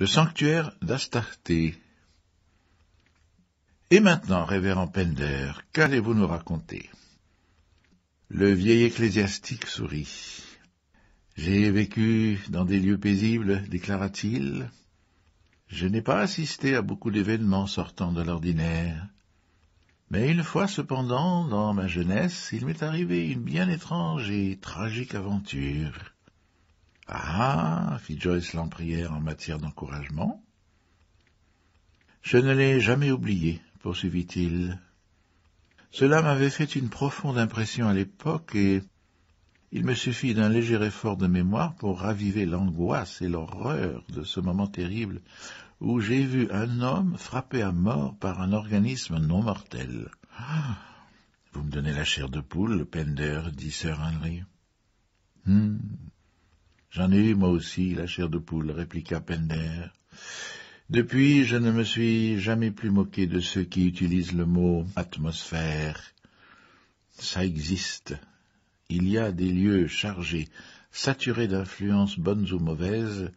le sanctuaire d'Astarté. Et maintenant, révérend Pender, qu'allez-vous nous raconter Le vieil ecclésiastique sourit. J'ai vécu dans des lieux paisibles, déclara-t-il. Je n'ai pas assisté à beaucoup d'événements sortant de l'ordinaire. Mais une fois cependant, dans ma jeunesse, il m'est arrivé une bien étrange et tragique aventure. Ah, fit Joyce prière en matière d'encouragement. Je ne l'ai jamais oublié, poursuivit-il. Cela m'avait fait une profonde impression à l'époque et il me suffit d'un léger effort de mémoire pour raviver l'angoisse et l'horreur de ce moment terrible où j'ai vu un homme frappé à mort par un organisme non mortel. Ah, vous me donnez la chair de poule, Pender, dit Sir Henry. Hmm, J'en ai eu moi aussi la chair de poule, répliqua Pender. Depuis, je ne me suis jamais plus moqué de ceux qui utilisent le mot atmosphère. Ça existe. Il y a des lieux chargés, saturés d'influences bonnes ou mauvaises,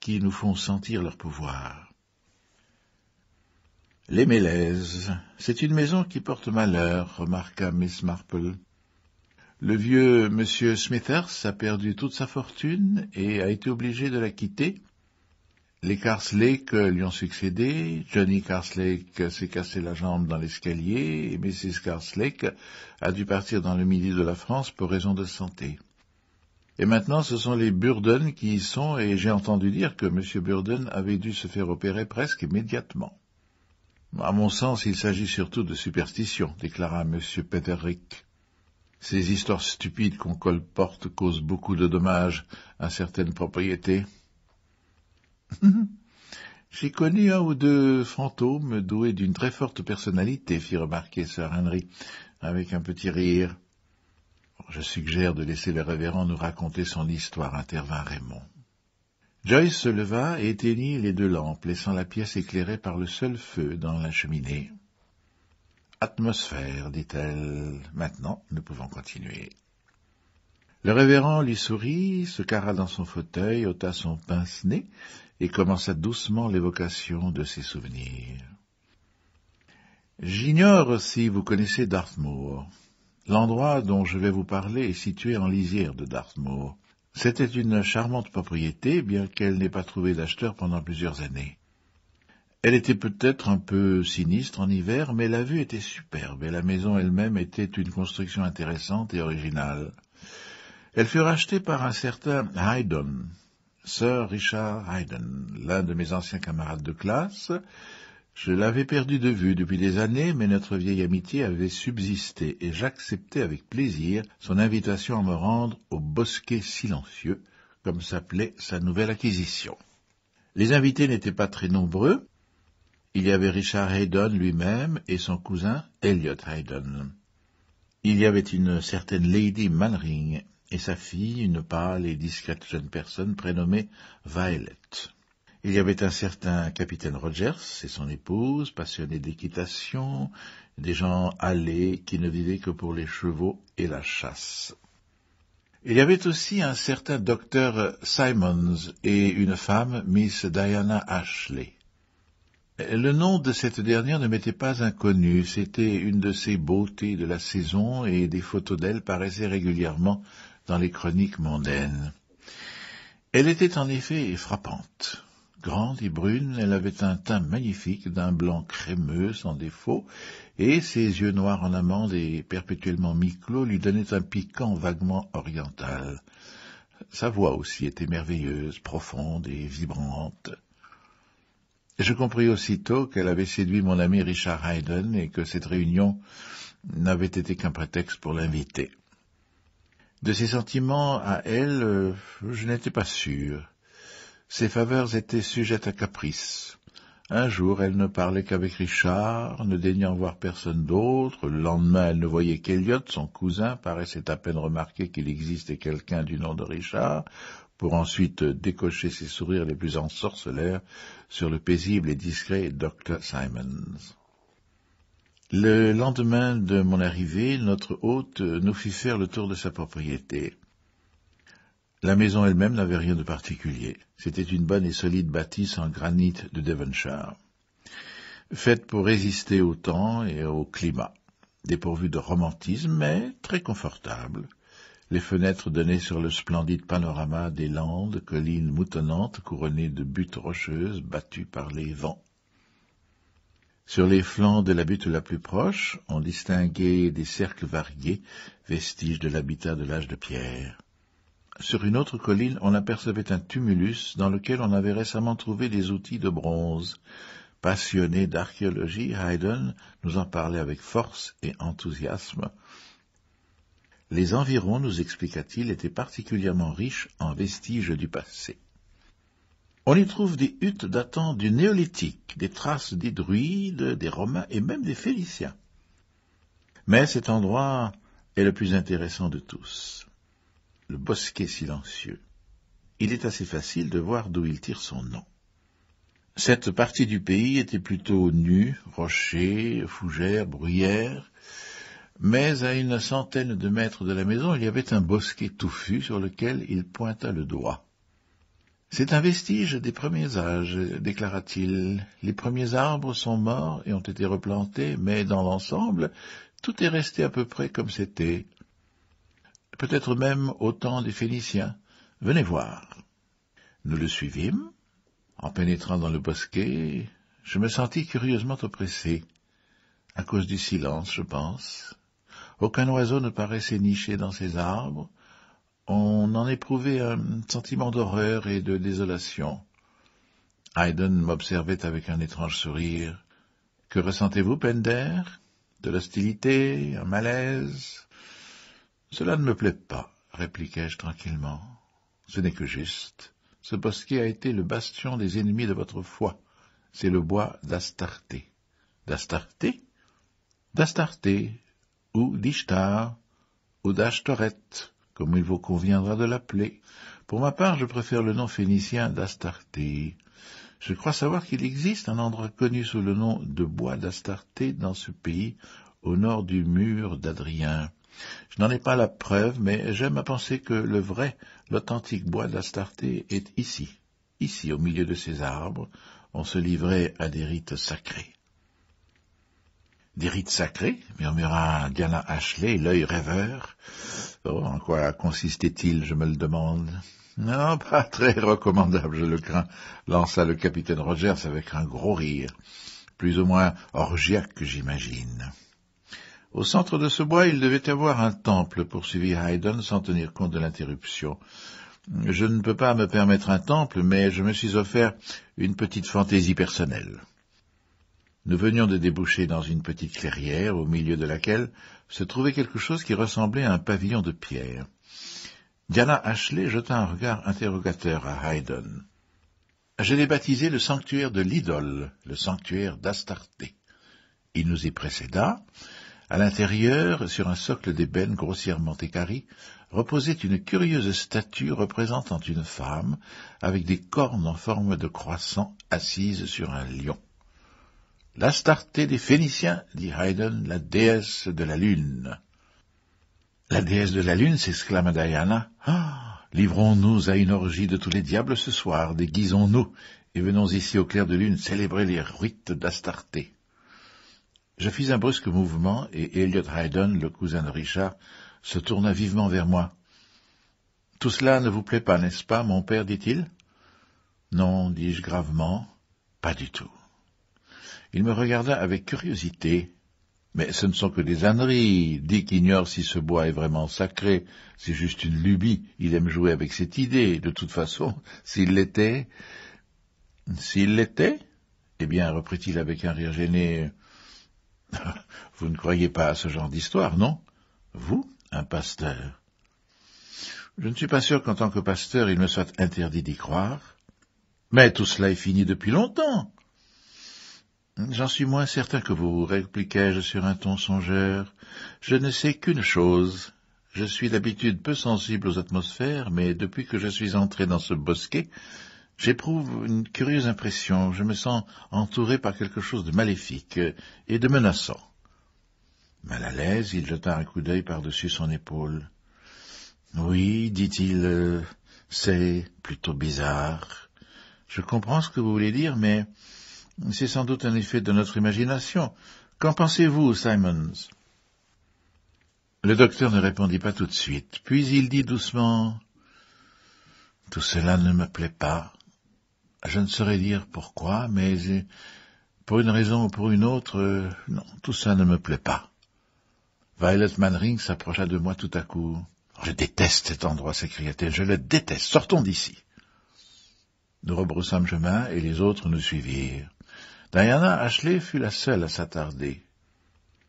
qui nous font sentir leur pouvoir. Les Mélèzes, c'est une maison qui porte malheur, remarqua Miss Marple. Le vieux monsieur Smithers a perdu toute sa fortune et a été obligé de la quitter. Les Carslake lui ont succédé, Johnny Carslake s'est cassé la jambe dans l'escalier et Mrs. Carslake a dû partir dans le milieu de la France pour raison de santé. Et maintenant, ce sont les Burden qui y sont, et j'ai entendu dire que M. Burden avait dû se faire opérer presque immédiatement. À mon sens, il s'agit surtout de superstition, déclara M. Peterick. Ces histoires stupides qu'on colporte causent beaucoup de dommages à certaines propriétés. J'ai connu un ou deux fantômes doués d'une très forte personnalité, fit remarquer Sir Henry, avec un petit rire. Je suggère de laisser le révérend nous raconter son histoire, intervint Raymond. Joyce se leva et éteignit les deux lampes, laissant la pièce éclairée par le seul feu dans la cheminée. Atmosphère, dit-elle. Maintenant, nous pouvons continuer. Le révérend lui sourit, se carra dans son fauteuil, ôta son pince-nez et commença doucement l'évocation de ses souvenirs. J'ignore si vous connaissez Dartmoor. L'endroit dont je vais vous parler est situé en lisière de Dartmoor. C'était une charmante propriété, bien qu'elle n'ait pas trouvé d'acheteur pendant plusieurs années. Elle était peut-être un peu sinistre en hiver, mais la vue était superbe, et la maison elle-même était une construction intéressante et originale. Elle fut rachetée par un certain Haydn, Sir Richard Haydn, l'un de mes anciens camarades de classe. Je l'avais perdu de vue depuis des années, mais notre vieille amitié avait subsisté, et j'acceptais avec plaisir son invitation à me rendre au bosquet silencieux, comme s'appelait sa nouvelle acquisition. Les invités n'étaient pas très nombreux, il y avait Richard Haydon lui-même et son cousin Elliot Haydon. Il y avait une certaine Lady Manring et sa fille, une pâle et discrète jeune personne prénommée Violet. Il y avait un certain capitaine Rogers et son épouse, passionnée d'équitation, des gens allés qui ne vivaient que pour les chevaux et la chasse. Il y avait aussi un certain docteur Simons et une femme, Miss Diana Ashley. Le nom de cette dernière ne m'était pas inconnu, c'était une de ces beautés de la saison et des photos d'elle paraissaient régulièrement dans les chroniques mondaines. Elle était en effet frappante. Grande et brune, elle avait un teint magnifique d'un blanc crémeux sans défaut, et ses yeux noirs en amande et perpétuellement mi-clos lui donnaient un piquant vaguement oriental. Sa voix aussi était merveilleuse, profonde et vibrante. Je compris aussitôt qu'elle avait séduit mon ami Richard Haydn et que cette réunion n'avait été qu'un prétexte pour l'inviter. De ses sentiments à elle, euh, je n'étais pas sûr. Ses faveurs étaient sujettes à caprice. Un jour, elle ne parlait qu'avec Richard, ne daignant voir personne d'autre. Le lendemain, elle ne voyait qu'Eliot, son cousin, paraissait à peine remarquer qu'il existait quelqu'un du nom de Richard pour ensuite décocher ses sourires les plus ensorcelaires sur le paisible et discret Dr. Simons. Le lendemain de mon arrivée, notre hôte nous fit faire le tour de sa propriété. La maison elle-même n'avait rien de particulier. C'était une bonne et solide bâtisse en granit de Devonshire, faite pour résister au temps et au climat, dépourvue de romantisme, mais très confortable, les fenêtres donnaient sur le splendide panorama des landes, collines moutonnantes couronnées de buttes rocheuses battues par les vents. Sur les flancs de la butte la plus proche, on distinguait des cercles variés, vestiges de l'habitat de l'âge de pierre. Sur une autre colline, on apercevait un tumulus dans lequel on avait récemment trouvé des outils de bronze. Passionné d'archéologie, Haydn nous en parlait avec force et enthousiasme, les environs, nous expliqua-t-il, étaient particulièrement riches en vestiges du passé. On y trouve des huttes datant du néolithique, des traces des druides, des romains et même des phéniciens. Mais cet endroit est le plus intéressant de tous, le bosquet silencieux. Il est assez facile de voir d'où il tire son nom. Cette partie du pays était plutôt nue, rochers, fougères, bruyères, mais à une centaine de mètres de la maison il y avait un bosquet touffu sur lequel il pointa le doigt. C'est un vestige des premiers âges, déclara-t-il. Les premiers arbres sont morts et ont été replantés, mais dans l'ensemble, tout est resté à peu près comme c'était. Peut-être même au temps des Phéniciens. Venez voir. Nous le suivîmes. En pénétrant dans le bosquet, je me sentis curieusement oppressé, à cause du silence, je pense, aucun oiseau ne paraissait nicher dans ces arbres. On en éprouvait un sentiment d'horreur et de désolation. Haydn m'observait avec un étrange sourire. Que ressentez-vous, Pender De l'hostilité Un malaise Cela ne me plaît pas, répliquai-je tranquillement. Ce n'est que juste. Ce bosquet a été le bastion des ennemis de votre foi. C'est le bois d'Astarté. D'Astarté D'Astarté, ou d'Ishtar, ou d'Achtoret, comme il vous conviendra de l'appeler. Pour ma part, je préfère le nom phénicien d'Astarté. Je crois savoir qu'il existe un endroit connu sous le nom de bois d'Astarté dans ce pays, au nord du mur d'Adrien. Je n'en ai pas la preuve, mais j'aime à penser que le vrai, l'authentique bois d'Astarté est ici. Ici, au milieu de ces arbres, on se livrait à des rites sacrés. Des rites sacrés murmura Diana Ashley, l'œil rêveur. Oh, en quoi consistait-il, je me le demande Non, pas très recommandable, je le crains, lança le capitaine Rogers avec un gros rire, plus ou moins orgiaque, j'imagine. Au centre de ce bois, il devait avoir un temple, poursuivit Haydn, sans tenir compte de l'interruption. Je ne peux pas me permettre un temple, mais je me suis offert une petite fantaisie personnelle. Nous venions de déboucher dans une petite clairière au milieu de laquelle se trouvait quelque chose qui ressemblait à un pavillon de pierre. Diana Ashley jeta un regard interrogateur à Haydon. Je l'ai baptisé le sanctuaire de l'idole, le sanctuaire d'Astarté. Il nous y précéda. À l'intérieur, sur un socle d'ébène grossièrement équarri, reposait une curieuse statue représentant une femme avec des cornes en forme de croissant assise sur un lion l'Astarté des Phéniciens, dit Haydn, la déesse de la lune. La déesse de la lune, s'exclama Diana. Ah, livrons-nous à une orgie de tous les diables ce soir, déguisons-nous, et venons ici au clair de lune célébrer les rites d'Astarté. Je fis un brusque mouvement, et Elliot Haydn, le cousin de Richard, se tourna vivement vers moi. Tout cela ne vous plaît pas, n'est-ce pas, mon père, dit-il? Non, dis-je gravement, pas du tout. Il me regarda avec curiosité. Mais ce ne sont que des âneries. Dick ignore si ce bois est vraiment sacré. C'est juste une lubie. Il aime jouer avec cette idée. De toute façon, s'il l'était... S'il l'était Eh bien, reprit-il avec un rire gêné. Vous ne croyez pas à ce genre d'histoire, non Vous, un pasteur Je ne suis pas sûr qu'en tant que pasteur, il me soit interdit d'y croire. Mais tout cela est fini depuis longtemps. J'en suis moins certain que vous, répliquai-je sur un ton songeur. Je ne sais qu'une chose. Je suis d'habitude peu sensible aux atmosphères, mais depuis que je suis entré dans ce bosquet, j'éprouve une curieuse impression. Je me sens entouré par quelque chose de maléfique et de menaçant. Mal à l'aise, il jeta un coup d'œil par-dessus son épaule. Oui, dit-il, euh, c'est plutôt bizarre. Je comprends ce que vous voulez dire, mais c'est sans doute un effet de notre imagination. Qu'en pensez-vous, Simons Le docteur ne répondit pas tout de suite, puis il dit doucement Tout cela ne me plaît pas. Je ne saurais dire pourquoi, mais pour une raison ou pour une autre, euh, non, tout ça ne me plaît pas. Violet Manring s'approcha de moi tout à coup. Oh, je déteste cet endroit, s'écria-t-elle, je le déteste, sortons d'ici. Nous rebroussâmes chemin et les autres nous suivirent. Diana Ashley fut la seule à s'attarder.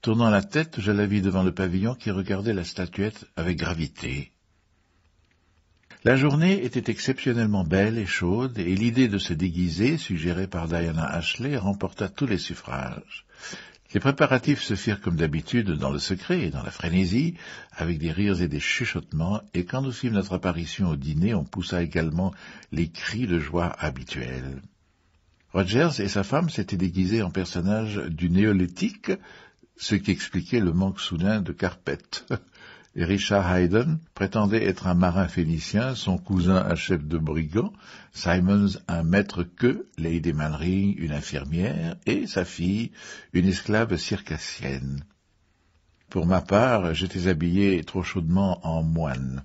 Tournant la tête, je la vis devant le pavillon qui regardait la statuette avec gravité. La journée était exceptionnellement belle et chaude, et l'idée de se déguiser, suggérée par Diana Ashley, remporta tous les suffrages. Les préparatifs se firent comme d'habitude dans le secret et dans la frénésie, avec des rires et des chuchotements, et quand nous fîmes notre apparition au dîner, on poussa également les cris de joie habituels. Rogers et sa femme s'étaient déguisés en personnages du néolithique, ce qui expliquait le manque soudain de carpettes. Richard Haydn prétendait être un marin phénicien, son cousin un chef de brigand, Simons un maître queue, Lady Mallory une infirmière, et sa fille une esclave circassienne. Pour ma part, j'étais habillé trop chaudement en moine.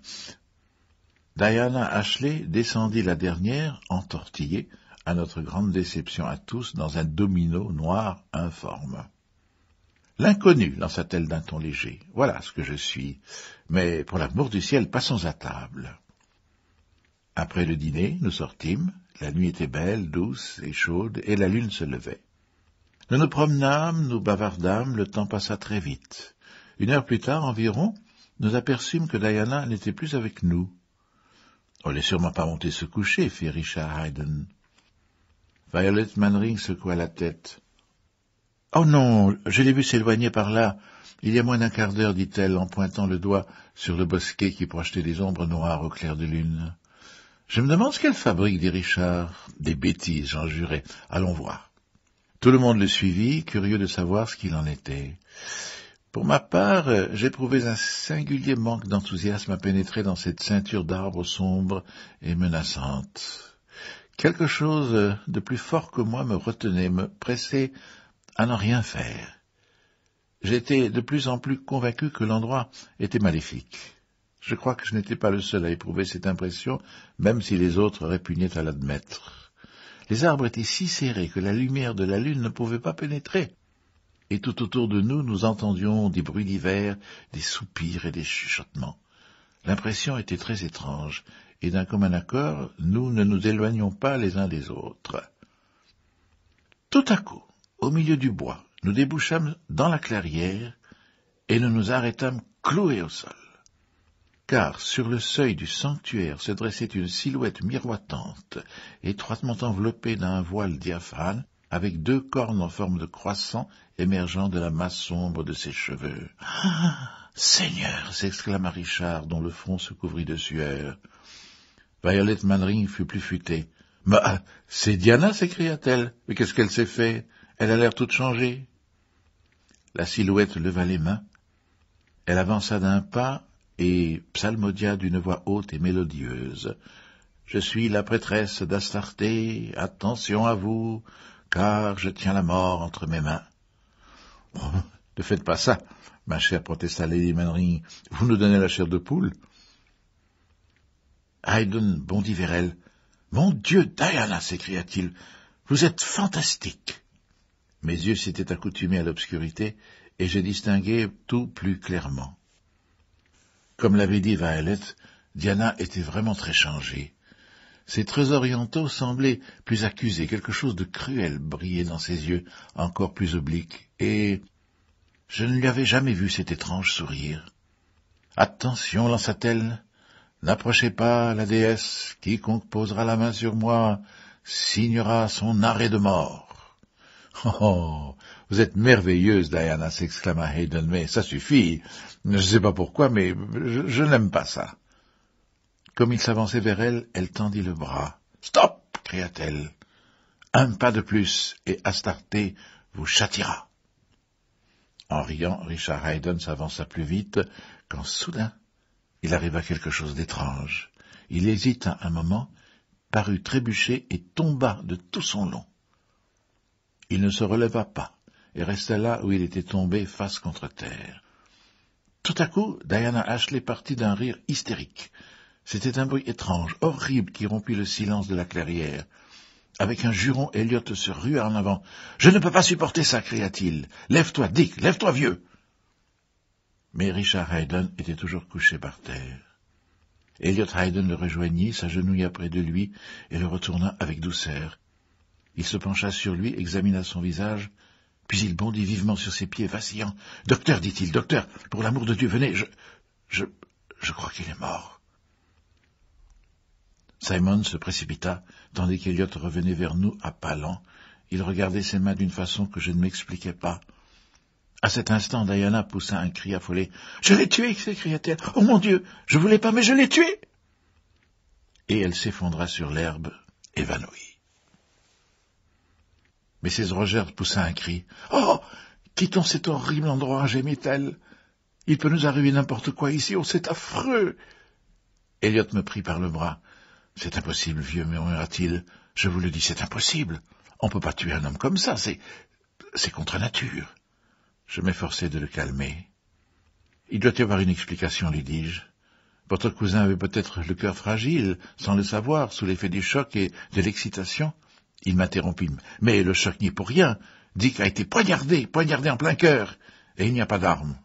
Diana Ashley descendit la dernière, entortillée, à notre grande déception à tous, dans un domino noir informe. L'inconnu, lança-t-elle d'un ton léger, voilà ce que je suis. Mais pour l'amour du ciel, passons à table. Après le dîner, nous sortîmes. La nuit était belle, douce et chaude, et la lune se levait. Nous nous promenâmes, nous bavardâmes, le temps passa très vite. Une heure plus tard environ, nous aperçûmes que Diana n'était plus avec nous. On oh, n'est sûrement pas monté se coucher, fit Richard Haydn. Violet Manring secoua la tête. Oh non, je l'ai vu s'éloigner par là. Il y a moins d'un quart d'heure, dit-elle en pointant le doigt sur le bosquet qui projetait des ombres noires au clair de lune. Je me demande ce qu'elle fabrique, dit Richard. Des bêtises, j'en jurais. Allons voir. Tout le monde le suivit, curieux de savoir ce qu'il en était. Pour ma part, j'éprouvais un singulier manque d'enthousiasme à pénétrer dans cette ceinture d'arbres sombres et menaçantes. Quelque chose de plus fort que moi me retenait, me pressait à n'en rien faire. J'étais de plus en plus convaincu que l'endroit était maléfique. Je crois que je n'étais pas le seul à éprouver cette impression, même si les autres répugnaient à l'admettre. Les arbres étaient si serrés que la lumière de la lune ne pouvait pas pénétrer, et tout autour de nous nous entendions des bruits divers, des soupirs et des chuchotements. L'impression était très étrange, et d'un commun accord, nous ne nous éloignions pas les uns des autres. Tout à coup, au milieu du bois, nous débouchâmes dans la clairière et nous nous arrêtâmes cloués au sol. Car sur le seuil du sanctuaire se dressait une silhouette miroitante, étroitement enveloppée d'un voile diaphane, avec deux cornes en forme de croissant émergeant de la masse sombre de ses cheveux. Ah, Seigneur s'exclama Richard, dont le front se couvrit de sueur. Violette Manring fut plus futée. Mais bah, c'est Diana, s'écria-t-elle. Mais qu'est-ce qu'elle s'est fait Elle a l'air toute changée. La silhouette leva les mains. Elle avança d'un pas et psalmodia d'une voix haute et mélodieuse. Je suis la prêtresse d'Astarté, attention à vous, car je tiens la mort entre mes mains. Oh, ne faites pas ça, ma chère protesta Lady Manring, vous nous donnez la chair de poule. Haydn bondit vers elle. Mon Dieu, Diana, s'écria-t-il, vous êtes fantastique. Mes yeux s'étaient accoutumés à l'obscurité, et j'ai distingué tout plus clairement. Comme l'avait dit Violet, Diana était vraiment très changée. Ses traits orientaux semblaient plus accusés, quelque chose de cruel brillait dans ses yeux, encore plus obliques, et je ne lui avais jamais vu cet étrange sourire. Attention, lança-t-elle, N'approchez pas la déesse, quiconque posera la main sur moi signera son arrêt de mort. Oh, oh vous êtes merveilleuse, Diana, s'exclama Hayden, mais ça suffit. Je ne sais pas pourquoi, mais je, n'aime pas ça. Comme il s'avançait vers elle, elle tendit le bras. Stop cria-t-elle. Un pas de plus, et Astarté vous châtira. En riant, Richard Hayden s'avança plus vite, quand soudain il arriva quelque chose d'étrange. Il hésita un moment, parut trébucher et tomba de tout son long. Il ne se releva pas et resta là où il était tombé face contre terre. Tout à coup, Diana Ashley partit d'un rire hystérique. C'était un bruit étrange, horrible, qui rompit le silence de la clairière. Avec un juron, Elliot se rua en avant. Je ne peux pas supporter ça, cria-t-il. Lève-toi, Dick, lève-toi, vieux. Mais Richard Hayden était toujours couché par terre. Elliot Hayden le rejoignit, s'agenouilla près de lui et le retourna avec douceur. Il se pencha sur lui, examina son visage, puis il bondit vivement sur ses pieds, vacillant. Docteur, dit-il, docteur, pour l'amour de Dieu, venez, je, je, je crois qu'il est mort. Simon se précipita, tandis qu'Eliot revenait vers nous à pas lents. Il regardait ses mains d'une façon que je ne m'expliquais pas. À cet instant, Diana poussa un cri affolé. Je l'ai tué, s'écria-t-elle. Oh mon Dieu, je voulais pas, mais je l'ai tué. Et elle s'effondra sur l'herbe, évanouie. Mrs. Roger poussa un cri. Oh Quittons cet horrible endroit, gémit-elle. Il peut nous arriver n'importe quoi ici, oh c'est affreux. Elliot me prit par le bras. C'est impossible, vieux, murmura-t-il. Je vous le dis, c'est impossible. On peut pas tuer un homme comme ça, c'est... c'est contre nature. Je m'efforçai de le calmer. Il doit y avoir une explication, lui dis-je. Votre cousin avait peut-être le cœur fragile, sans le savoir, sous l'effet du choc et de l'excitation. Il m'interrompit. Mais le choc n'y pour rien. Dick a été poignardé, poignardé en plein cœur, et il n'y a pas d'arme.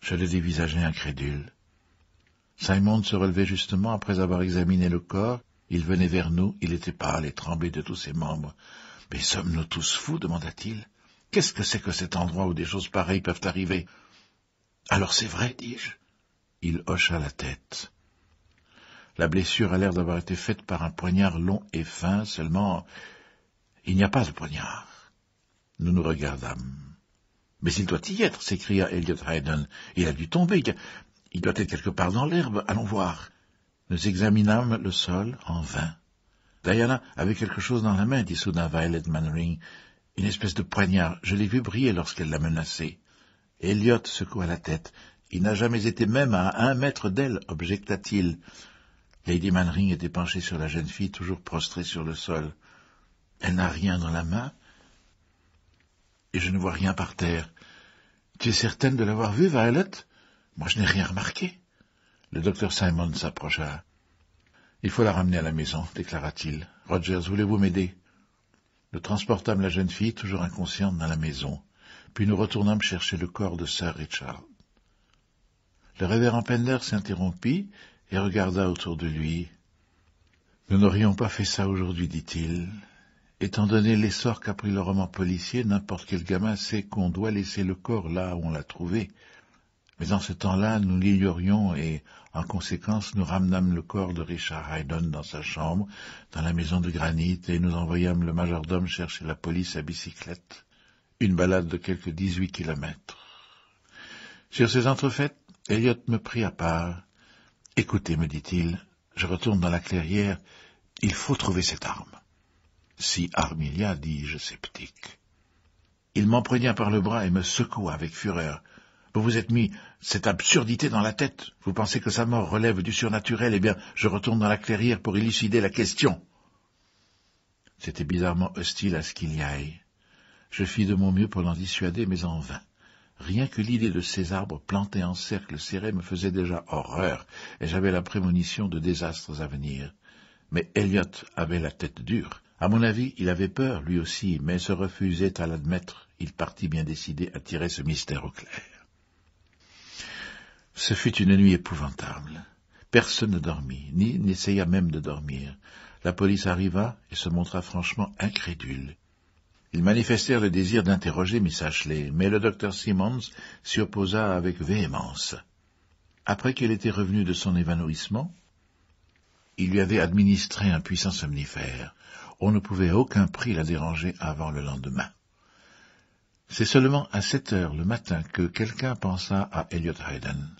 Je le dévisageai incrédule. Simon se relevait justement après avoir examiné le corps. Il venait vers nous, il était pâle et tremblait de tous ses membres. Mais sommes-nous tous fous demanda-t-il. Qu'est-ce que c'est que cet endroit où des choses pareilles peuvent arriver Alors c'est vrai, dis-je. Il hocha la tête. La blessure a l'air d'avoir été faite par un poignard long et fin, seulement il n'y a pas de poignard. Nous nous regardâmes. Mais il doit y être, s'écria Elliot Hayden. Il a dû tomber. Il doit être quelque part dans l'herbe. Allons voir. Nous examinâmes le sol en vain. Diana avait quelque chose dans la main, dit soudain Violet Mannering. Une espèce de poignard. Je l'ai vu briller lorsqu'elle l'a menacé. Elliot secoua la tête. Il n'a jamais été même à un mètre d'elle, objecta-t-il. Lady Manring était penchée sur la jeune fille, toujours prostrée sur le sol. Elle n'a rien dans la main, et je ne vois rien par terre. Tu es certaine de l'avoir vue, Violet Moi, je n'ai rien remarqué. Le docteur Simon s'approcha. Il faut la ramener à la maison, déclara-t-il. Rogers, voulez-vous m'aider nous transportâmes la jeune fille, toujours inconsciente, dans la maison, puis nous retournâmes chercher le corps de Sir Richard. Le révérend Pender s'interrompit et regarda autour de lui. Nous n'aurions pas fait ça aujourd'hui, dit-il. Étant donné l'essor qu'a pris le roman policier, n'importe quel gamin sait qu'on doit laisser le corps là où on l'a trouvé, mais en ce temps-là, nous l'ignorions et, en conséquence, nous ramenâmes le corps de Richard Haydon dans sa chambre, dans la maison de granit, et nous envoyâmes le majordome chercher la police à bicyclette. Une balade de quelque dix-huit kilomètres. Sur ces entrefaites, Elliot me prit à part. Écoutez, me dit-il, je retourne dans la clairière, il faut trouver cette arme. Si Armilia, dis-je sceptique. Il m'empoigna par le bras et me secoua avec fureur. Vous vous êtes mis cette absurdité dans la tête. Vous pensez que sa mort relève du surnaturel. Eh bien, je retourne dans la clairière pour élucider la question. C'était bizarrement hostile à ce qu'il y aille. Je fis de mon mieux pour l'en dissuader, mais en vain. Rien que l'idée de ces arbres plantés en cercle serré me faisait déjà horreur, et j'avais la prémonition de désastres à venir. Mais Elliot avait la tête dure. À mon avis, il avait peur, lui aussi, mais se refusait à l'admettre. Il partit bien décidé à tirer ce mystère au clair. Ce fut une nuit épouvantable. Personne ne dormit, ni n'essaya même de dormir. La police arriva et se montra franchement incrédule. Ils manifestèrent le désir d'interroger Miss Ashley, mais le docteur Simmons s'y opposa avec véhémence. Après qu'il était revenu de son évanouissement, il lui avait administré un puissant somnifère. On ne pouvait à aucun prix la déranger avant le lendemain. C'est seulement à sept heures le matin que quelqu'un pensa à Elliot Hayden.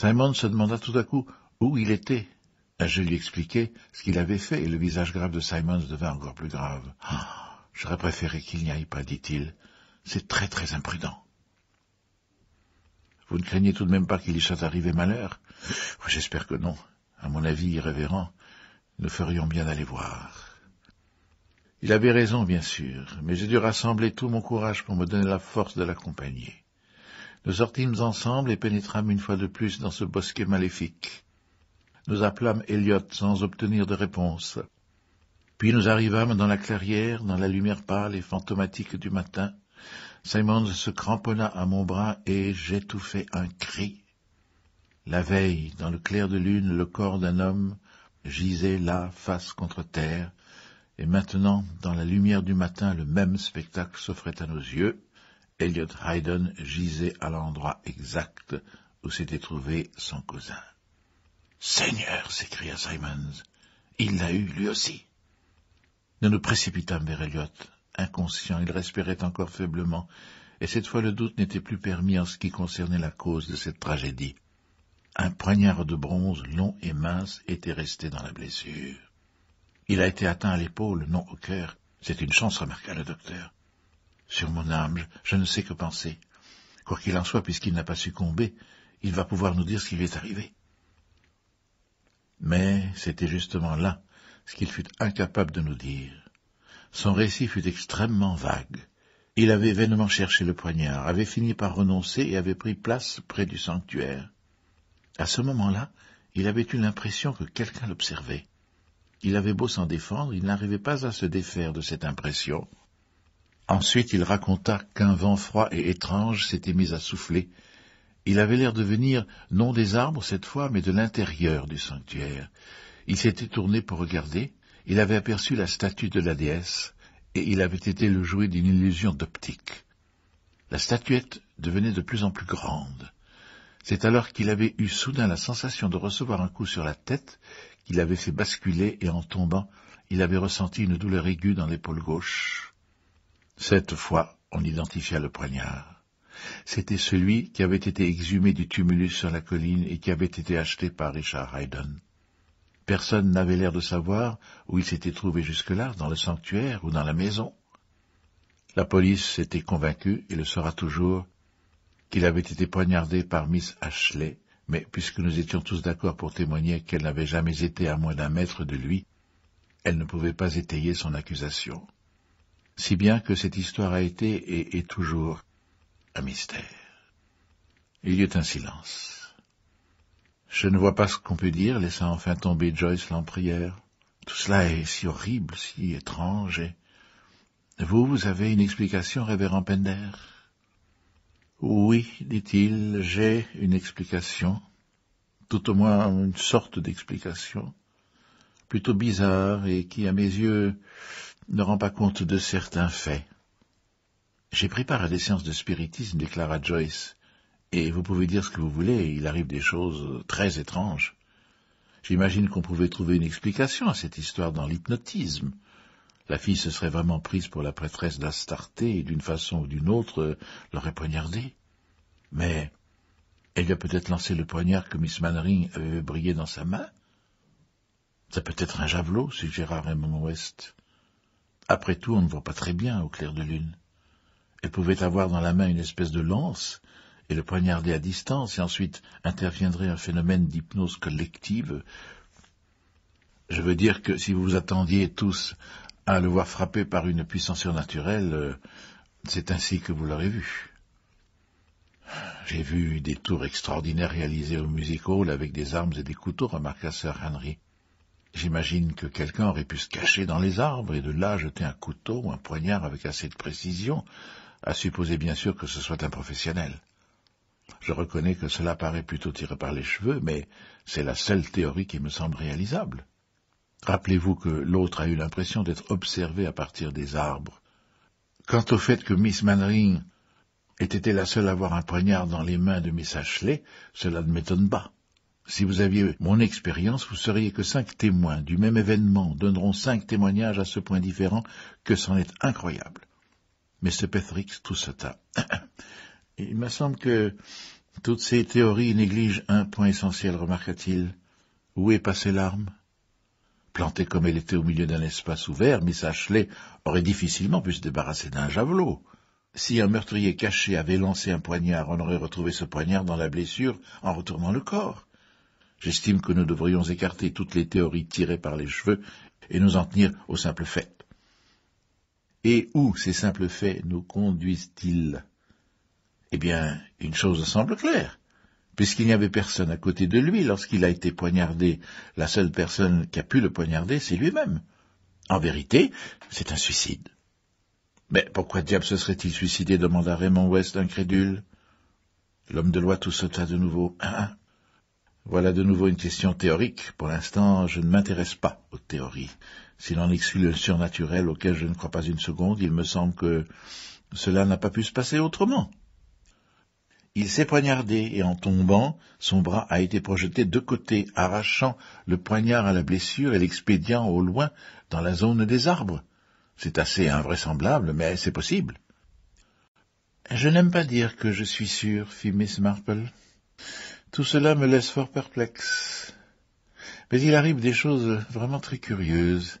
Simon se demanda tout à coup où il était. Je lui expliquai ce qu'il avait fait, et le visage grave de Simons devint encore plus grave. Ah, j'aurais préféré qu'il n'y aille pas, dit-il. C'est très très imprudent. Vous ne craignez tout de même pas qu'il y soit arrivé malheur oh, J'espère que non. À mon avis irrévérent, nous ferions bien d'aller voir. Il avait raison, bien sûr, mais j'ai dû rassembler tout mon courage pour me donner la force de l'accompagner. Nous sortîmes ensemble et pénétrâmes une fois de plus dans ce bosquet maléfique. Nous appelâmes Elliot sans obtenir de réponse. Puis nous arrivâmes dans la clairière, dans la lumière pâle et fantomatique du matin. Simon se cramponna à mon bras et j'étouffai un cri. La veille, dans le clair de lune, le corps d'un homme gisait là, face contre terre, et maintenant, dans la lumière du matin, le même spectacle s'offrait à nos yeux. Elliot Haydn gisait à l'endroit exact où s'était trouvé son cousin. Seigneur, s'écria Simons, il l'a eu lui aussi. Nous nous précipitâmes vers Elliot. Inconscient, il respirait encore faiblement, et cette fois le doute n'était plus permis en ce qui concernait la cause de cette tragédie. Un poignard de bronze long et mince était resté dans la blessure. Il a été atteint à l'épaule, non au cœur. C'est une chance, remarqua le docteur. Sur mon âme, je ne sais que penser. Quoi qu'il en soit, puisqu'il n'a pas succombé, il va pouvoir nous dire ce qui lui est arrivé. Mais c'était justement là ce qu'il fut incapable de nous dire. Son récit fut extrêmement vague. Il avait vainement cherché le poignard, avait fini par renoncer et avait pris place près du sanctuaire. À ce moment-là, il avait eu l'impression que quelqu'un l'observait. Il avait beau s'en défendre, il n'arrivait pas à se défaire de cette impression, Ensuite il raconta qu'un vent froid et étrange s'était mis à souffler. Il avait l'air de venir non des arbres cette fois, mais de l'intérieur du sanctuaire. Il s'était tourné pour regarder, il avait aperçu la statue de la déesse, et il avait été le jouet d'une illusion d'optique. La statuette devenait de plus en plus grande. C'est alors qu'il avait eu soudain la sensation de recevoir un coup sur la tête qui l'avait fait basculer et en tombant, il avait ressenti une douleur aiguë dans l'épaule gauche. Cette fois, on identifia le poignard. C'était celui qui avait été exhumé du tumulus sur la colline et qui avait été acheté par Richard Haydon. Personne n'avait l'air de savoir où il s'était trouvé jusque-là, dans le sanctuaire ou dans la maison. La police s'était convaincue, et le sera toujours, qu'il avait été poignardé par Miss Ashley, mais puisque nous étions tous d'accord pour témoigner qu'elle n'avait jamais été à moins d'un mètre de lui, elle ne pouvait pas étayer son accusation si bien que cette histoire a été et est toujours un mystère. Il y eut un silence. Je ne vois pas ce qu'on peut dire, laissant enfin tomber Joyce prière. Tout cela est si horrible, si étrange, et... Vous, vous avez une explication, révérend Pender Oui, dit-il, j'ai une explication, tout au moins une sorte d'explication, plutôt bizarre et qui, à mes yeux, ne rend pas compte de certains faits. J'ai pris part à des séances de spiritisme, déclara Joyce, et vous pouvez dire ce que vous voulez, il arrive des choses très étranges. J'imagine qu'on pouvait trouver une explication à cette histoire dans l'hypnotisme. La fille se serait vraiment prise pour la prêtresse d'Astarté et d'une façon ou d'une autre l'aurait poignardée. Mais elle a peut-être lancé le poignard que Miss Mannering avait brillé dans sa main. Ça peut être un javelot, suggéra Raymond West. Après tout, on ne voit pas très bien au clair de lune. Elle pouvait avoir dans la main une espèce de lance et le poignarder à distance, et ensuite interviendrait un phénomène d'hypnose collective. Je veux dire que si vous vous attendiez tous à le voir frapper par une puissance surnaturelle, euh, c'est ainsi que vous l'aurez vu. J'ai vu des tours extraordinaires réalisés au music hall avec des armes et des couteaux, remarqua Sir Henry. J'imagine que quelqu'un aurait pu se cacher dans les arbres et de là jeter un couteau ou un poignard avec assez de précision, à supposer bien sûr que ce soit un professionnel. Je reconnais que cela paraît plutôt tiré par les cheveux, mais c'est la seule théorie qui me semble réalisable. Rappelez-vous que l'autre a eu l'impression d'être observé à partir des arbres. Quant au fait que Miss Mannering ait été la seule à avoir un poignard dans les mains de Miss Ashley, cela ne m'étonne pas. Si vous aviez mon expérience, vous seriez que cinq témoins du même événement donneront cinq témoignages à ce point différent que c'en est incroyable. Mais ce Petrix tout Il me semble que toutes ces théories négligent un point essentiel, remarqua-t-il. Où est passée l'arme Plantée comme elle était au milieu d'un espace ouvert, Miss Ashley aurait difficilement pu se débarrasser d'un javelot. Si un meurtrier caché avait lancé un poignard, on aurait retrouvé ce poignard dans la blessure en retournant le corps. J'estime que nous devrions écarter toutes les théories tirées par les cheveux et nous en tenir aux simples faits. Et où ces simples faits nous conduisent-ils Eh bien, une chose semble claire. Puisqu'il n'y avait personne à côté de lui lorsqu'il a été poignardé, la seule personne qui a pu le poignarder, c'est lui-même. En vérité, c'est un suicide. Mais pourquoi diable se serait-il suicidé demanda Raymond West, incrédule. L'homme de loi tout sauta de nouveau. Hein voilà de nouveau une question théorique. Pour l'instant, je ne m'intéresse pas aux théories. Si l'on exclut le surnaturel auquel je ne crois pas une seconde, il me semble que cela n'a pas pu se passer autrement. Il s'est poignardé et en tombant, son bras a été projeté de côté, arrachant le poignard à la blessure et l'expédiant au loin dans la zone des arbres. C'est assez invraisemblable, mais c'est possible. Je n'aime pas dire que je suis sûr, fit Miss Marple. Tout cela me laisse fort perplexe. Mais il arrive des choses vraiment très curieuses.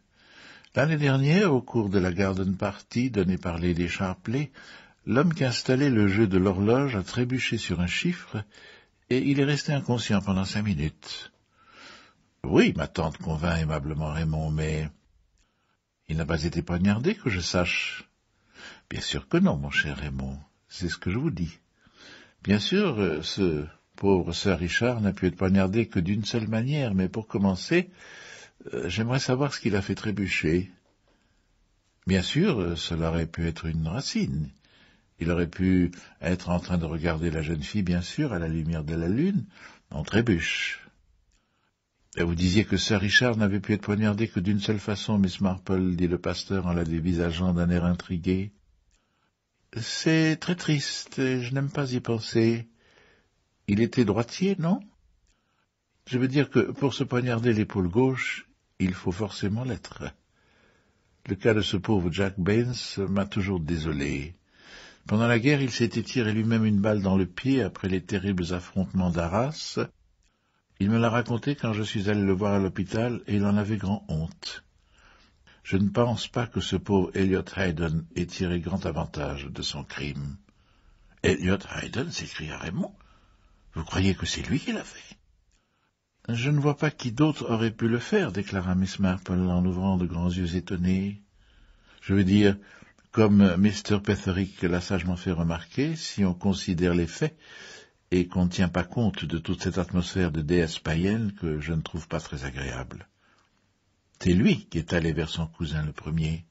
L'année dernière, au cours de la garden party donnée par les Charpley, l'homme qui installait le jeu de l'horloge a trébuché sur un chiffre, et il est resté inconscient pendant cinq minutes. Oui, ma tante convainc aimablement Raymond, mais il n'a pas été poignardé que je sache. Bien sûr que non, mon cher Raymond, c'est ce que je vous dis. Bien sûr, euh, ce pauvre sœur Richard n'a pu être poignardé que d'une seule manière, mais pour commencer, euh, j'aimerais savoir ce qu'il a fait trébucher. Bien sûr, euh, cela aurait pu être une racine. Il aurait pu être en train de regarder la jeune fille, bien sûr, à la lumière de la lune, en trébuche. Et vous disiez que Sir Richard n'avait pu être poignardé que d'une seule façon, Miss Marple, dit le pasteur en la dévisageant d'un air intrigué. C'est très triste, je n'aime pas y penser. Il était droitier, non Je veux dire que pour se poignarder l'épaule gauche, il faut forcément l'être. Le cas de ce pauvre Jack Baines m'a toujours désolé. Pendant la guerre, il s'était tiré lui-même une balle dans le pied après les terribles affrontements d'Arras. Il me l'a raconté quand je suis allé le voir à l'hôpital et il en avait grand honte. Je ne pense pas que ce pauvre Elliot Hayden ait tiré grand avantage de son crime. Elliot Hayden s'écria Raymond. Vous croyez que c'est lui qui l'a fait Je ne vois pas qui d'autre aurait pu le faire, déclara Miss Marple en ouvrant de grands yeux étonnés. Je veux dire, comme Mr. Petherick l'a sagement fait remarquer, si on considère les faits et qu'on ne tient pas compte de toute cette atmosphère de déesse païenne que je ne trouve pas très agréable. C'est lui qui est allé vers son cousin le premier.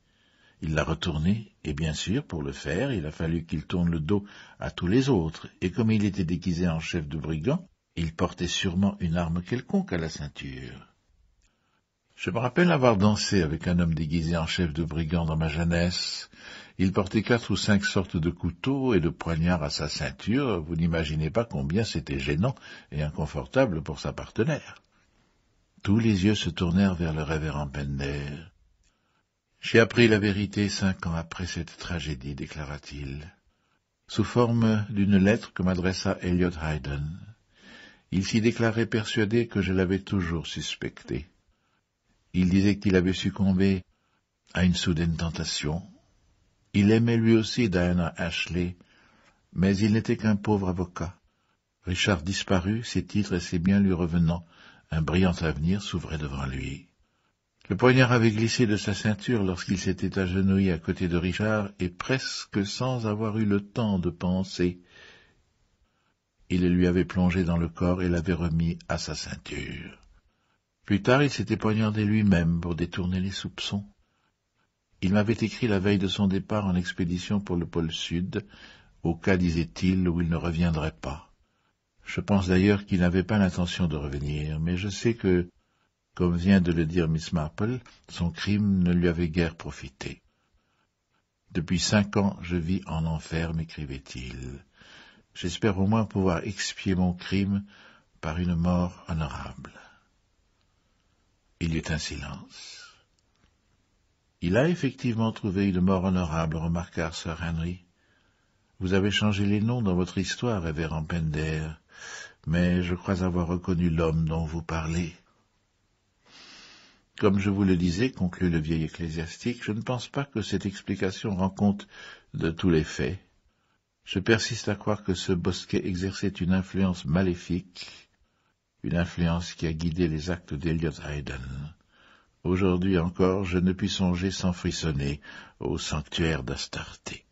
Il l'a retourné, et bien sûr, pour le faire, il a fallu qu'il tourne le dos à tous les autres, et comme il était déguisé en chef de brigand, il portait sûrement une arme quelconque à la ceinture. Je me rappelle avoir dansé avec un homme déguisé en chef de brigand dans ma jeunesse. Il portait quatre ou cinq sortes de couteaux et de poignards à sa ceinture, vous n'imaginez pas combien c'était gênant et inconfortable pour sa partenaire. Tous les yeux se tournèrent vers le révérend Pender. J'ai appris la vérité cinq ans après cette tragédie, déclara-t-il. Sous forme d'une lettre que m'adressa Elliot Hayden, il s'y déclarait persuadé que je l'avais toujours suspecté. Il disait qu'il avait succombé à une soudaine tentation. Il aimait lui aussi Diana Ashley, mais il n'était qu'un pauvre avocat. Richard disparut, ses titres et ses biens lui revenant, un brillant avenir s'ouvrait devant lui. Le poignard avait glissé de sa ceinture lorsqu'il s'était agenouillé à côté de Richard, et presque sans avoir eu le temps de penser, il lui avait plongé dans le corps et l'avait remis à sa ceinture. Plus tard, il s'était poignardé lui-même pour détourner les soupçons. Il m'avait écrit la veille de son départ en expédition pour le pôle Sud, au cas, disait-il, où il ne reviendrait pas. Je pense d'ailleurs qu'il n'avait pas l'intention de revenir, mais je sais que comme vient de le dire Miss Marple, son crime ne lui avait guère profité. Depuis cinq ans, je vis en enfer, m'écrivait-il. J'espère au moins pouvoir expier mon crime par une mort honorable. Il y eut un silence. Il a effectivement trouvé une mort honorable, remarqua Sir Henry. Vous avez changé les noms dans votre histoire, révérend Pender, mais je crois avoir reconnu l'homme dont vous parlez. Comme je vous le disais, conclut le vieil ecclésiastique, je ne pense pas que cette explication rend compte de tous les faits. Je persiste à croire que ce bosquet exerçait une influence maléfique, une influence qui a guidé les actes d'Eliot Hayden. Aujourd'hui encore, je ne puis songer sans frissonner au sanctuaire d'Astarté.